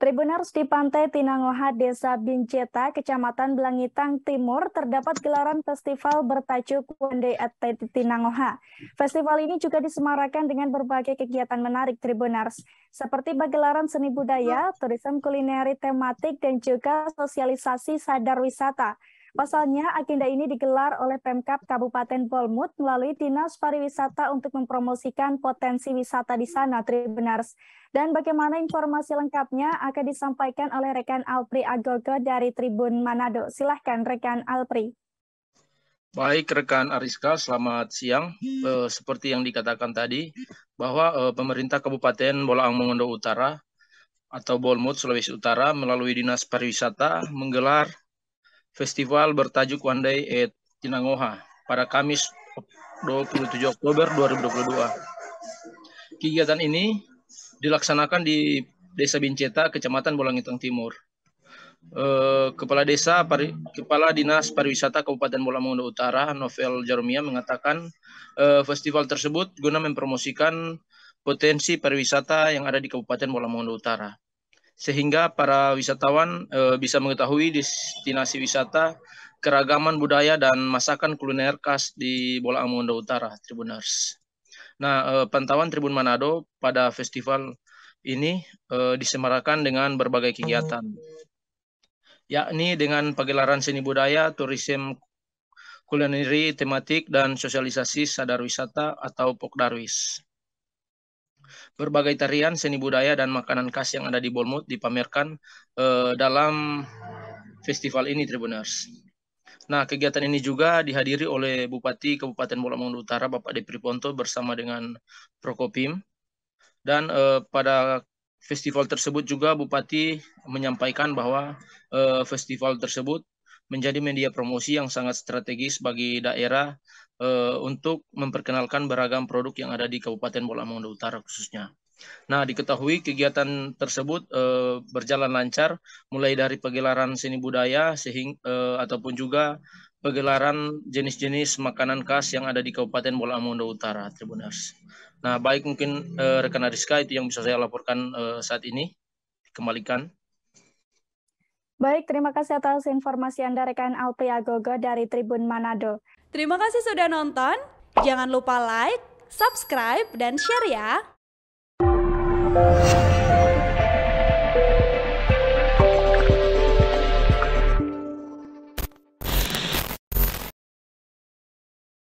Tribunars di Pantai Tinangoha, Desa Binceta, Kecamatan Belangitang Timur, terdapat gelaran festival bertajuk One Day at Tinangoha. Festival ini juga disemarakan dengan berbagai kegiatan menarik Tribunars, seperti pagelaran seni budaya, turisme kulineri tematik, dan juga sosialisasi sadar wisata. Pasalnya, agenda ini digelar oleh Pemkap Kabupaten Bolmut melalui Dinas Pariwisata untuk mempromosikan potensi wisata di sana, Tribunars. Dan bagaimana informasi lengkapnya akan disampaikan oleh rekan Alpri Agogo dari Tribun Manado. Silahkan rekan Alpri. Baik rekan Ariska, selamat siang. E, seperti yang dikatakan tadi, bahwa e, pemerintah Kabupaten Bolaang Mongondo Utara atau Bolmut Sulawesi Utara melalui Dinas Pariwisata menggelar festival bertajuk One Day at Cinangoha pada Kamis 27 Oktober 2022. Kegiatan ini dilaksanakan di Desa Binceta, Kecamatan Bolangitang Timur. Eh, Kepala Desa, Kepala Dinas Pariwisata Kabupaten Bolangitang Utara, Novel Jarumia, mengatakan eh, festival tersebut guna mempromosikan potensi pariwisata yang ada di Kabupaten Bolangitang Utara sehingga para wisatawan e, bisa mengetahui destinasi wisata, keragaman budaya dan masakan kuliner khas di Bola Amundo Utara, Tribuners. Nah, e, pantauan Tribun Manado pada festival ini e, eh, disemarakan dengan berbagai kegiatan, yakni dengan pagelaran seni budaya, turisme kulineri tematik dan sosialisasi sadar wisata atau Pokdarwis. Berbagai tarian, seni budaya, dan makanan khas yang ada di Bolmut dipamerkan eh, dalam festival ini, Tribuners. Nah, kegiatan ini juga dihadiri oleh Bupati Kabupaten Bolamangdu Utara, Bapak Depri Ponto, bersama dengan Prokopim. Dan eh, pada festival tersebut juga Bupati menyampaikan bahwa eh, festival tersebut menjadi media promosi yang sangat strategis bagi daerah e, untuk memperkenalkan beragam produk yang ada di Kabupaten Bolamongda Utara khususnya. Nah, diketahui kegiatan tersebut e, berjalan lancar mulai dari pegelaran seni budaya sehingga e, eh, ataupun juga pegelaran jenis-jenis makanan khas yang ada di Kabupaten Bolamongda Utara, Tribuners. Nah, baik mungkin e, rekan Ariska itu yang bisa saya laporkan e, saat ini. Kembalikan. Baik, terima kasih atas informasi Anda rekan Alpia Gogo dari Tribun Manado. Terima kasih sudah nonton. Jangan lupa like, subscribe, dan share ya.